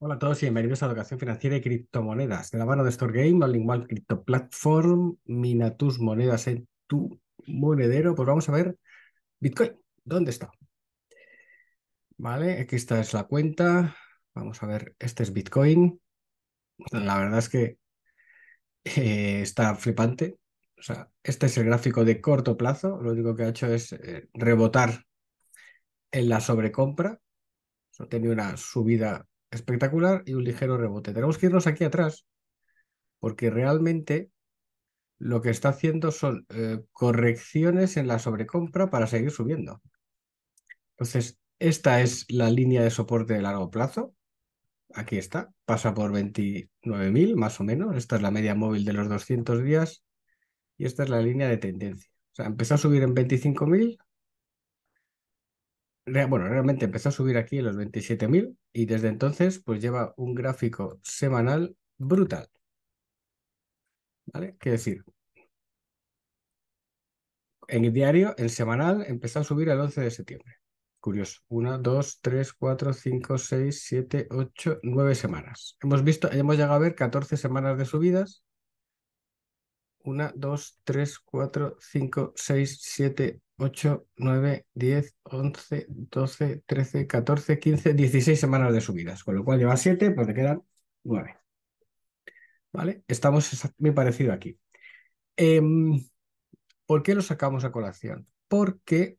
Hola a todos y bienvenidos a Educación Financiera y Criptomonedas. De la mano de Store Game, Lingual Cripto Platform, mina tus monedas en tu monedero. Pues vamos a ver Bitcoin. ¿Dónde está? Vale, aquí está es la cuenta. Vamos a ver, este es Bitcoin. La verdad es que eh, está flipante. O sea, este es el gráfico de corto plazo. Lo único que ha hecho es eh, rebotar en la sobrecompra. O tiene una subida espectacular y un ligero rebote. Tenemos que irnos aquí atrás porque realmente lo que está haciendo son eh, correcciones en la sobrecompra para seguir subiendo. Entonces, esta es la línea de soporte de largo plazo. Aquí está, pasa por 29.000 más o menos. Esta es la media móvil de los 200 días y esta es la línea de tendencia. O sea, empezó a subir en 25.000, bueno, realmente empezó a subir aquí en los 27.000 y desde entonces pues lleva un gráfico semanal brutal. ¿Vale? ¿Qué decir? En el diario, en semanal empezó a subir el 11 de septiembre. Curioso. 1, 2, 3, 4, 5, 6, 7, 8, 9 semanas. Hemos visto, hemos llegado a ver 14 semanas de subidas 1, 2, 3, 4, 5, 6, 7, 8, 9, 10, 11, 12, 13, 14, 15, 16 semanas de subidas. Con lo cual lleva 7, pues le quedan 9. ¿Vale? Estamos muy parecido aquí. Eh, ¿Por qué lo sacamos a colación? Porque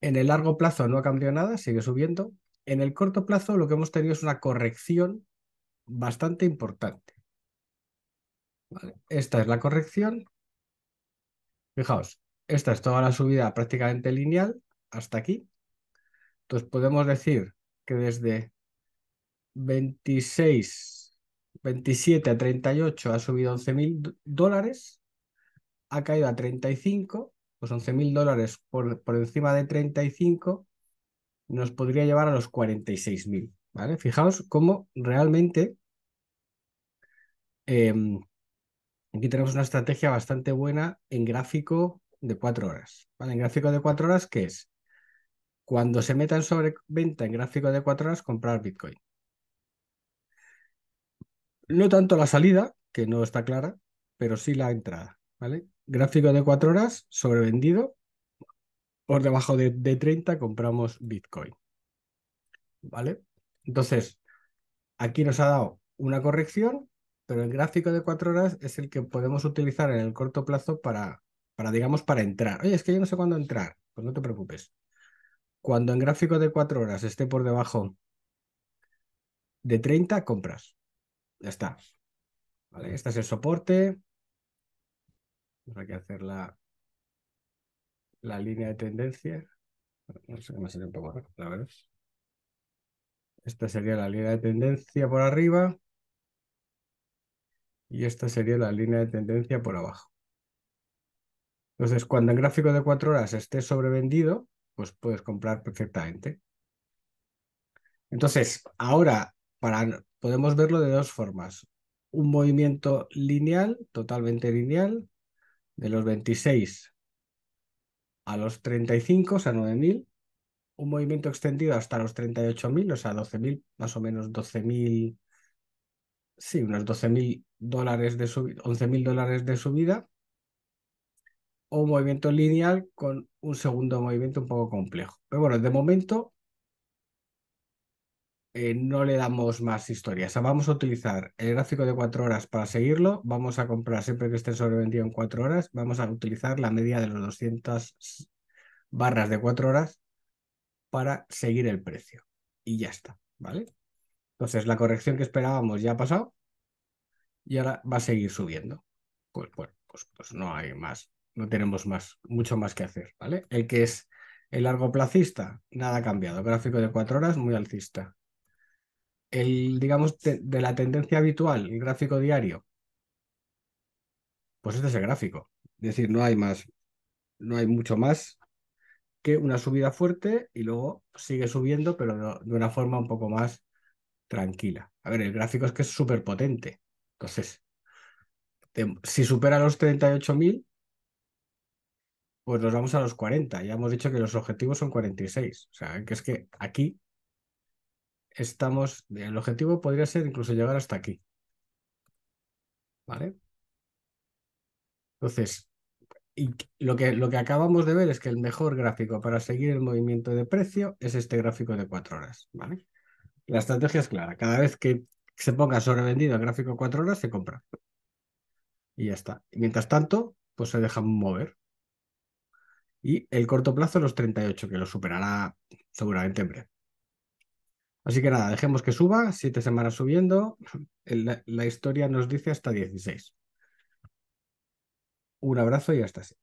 en el largo plazo no ha cambiado nada, sigue subiendo. En el corto plazo lo que hemos tenido es una corrección bastante importante. Esta es la corrección. Fijaos, esta es toda la subida prácticamente lineal hasta aquí. Entonces podemos decir que desde 26, 27 a 38 ha subido 11.000 dólares, ha caído a 35, pues 11.000 dólares por, encima de 35 nos podría llevar a los 46.000, ¿vale? Fijaos cómo realmente em, Aquí tenemos una estrategia bastante buena en gráfico de cuatro horas. ¿vale? En gráfico de cuatro horas, que es? Cuando se metan sobre sobreventa en gráfico de cuatro horas, comprar Bitcoin. No tanto la salida, que no está clara, pero sí la entrada. ¿vale? Gráfico de cuatro horas, sobrevendido. Por debajo de, 30 compramos Bitcoin. ¿Vale? Entonces, aquí nos ha dado una corrección pero el gráfico de cuatro horas es el que podemos utilizar en el corto plazo para, para digamos, para entrar. Oye, es que yo no sé cuándo entrar, pues no te preocupes. Cuando en gráfico de cuatro horas esté por debajo de 30, compras. Ya está. Vale, este es el soporte. Hay que hacer la, línea de tendencia. No sé qué más un poco, la Esta sería la línea de tendencia por arriba y esta sería la línea de tendencia por abajo. Entonces, cuando el gráfico de cuatro horas esté sobrevendido, pues puedes comprar perfectamente. Entonces, ahora para, podemos verlo de dos formas. Un movimiento lineal, totalmente lineal, de los 26 a los 35, o sea, 9.000. Un movimiento extendido hasta los 38.000, o sea, 12.000, más o menos 12.000 sí, unos 12.000 dólares de subida, 11.000 dólares de subida, o un movimiento lineal con un segundo movimiento un poco complejo. Pero bueno, de momento eh, no le damos más historia. vamos a utilizar el gráfico de 4 horas para seguirlo. Vamos a comprar siempre que esté sobrevendido en 4 horas. Vamos a utilizar la media de los 200 barras de 4 horas para seguir el precio. Y ya está, ¿vale? Entonces, la corrección que esperábamos ya ha pasado y ahora va a seguir subiendo. Pues, pues, pues, pues, no hay más, no tenemos más, mucho más que hacer, ¿vale? El que es el largo placista, nada ha cambiado. Gráfico de cuatro horas, muy alcista. El, digamos, de, de la tendencia habitual, el gráfico diario, pues este es el gráfico. Es decir, no hay más, no hay mucho más que una subida fuerte y luego sigue subiendo, pero de una forma un poco más tranquila. A ver, el gráfico es que es súper potente. Entonces, si supera los 38.000, pues nos vamos a los 40. Ya hemos dicho que los objetivos son 46. O sea, que es que aquí estamos, el objetivo podría ser incluso llegar hasta aquí. ¿Vale? Entonces, lo, que, lo que acabamos de ver es que el mejor gráfico para seguir el movimiento de precio es este gráfico de 4 horas. ¿Vale? La estrategia es clara. Cada vez que se ponga sobrevendido el gráfico cuatro horas, se compra. Y ya está. mientras tanto, pues se deja mover. Y el corto plazo, los 38, que lo superará seguramente en breve. Así que nada, dejemos que suba, siete semanas subiendo. La, historia nos dice hasta 16. Un abrazo y hasta así.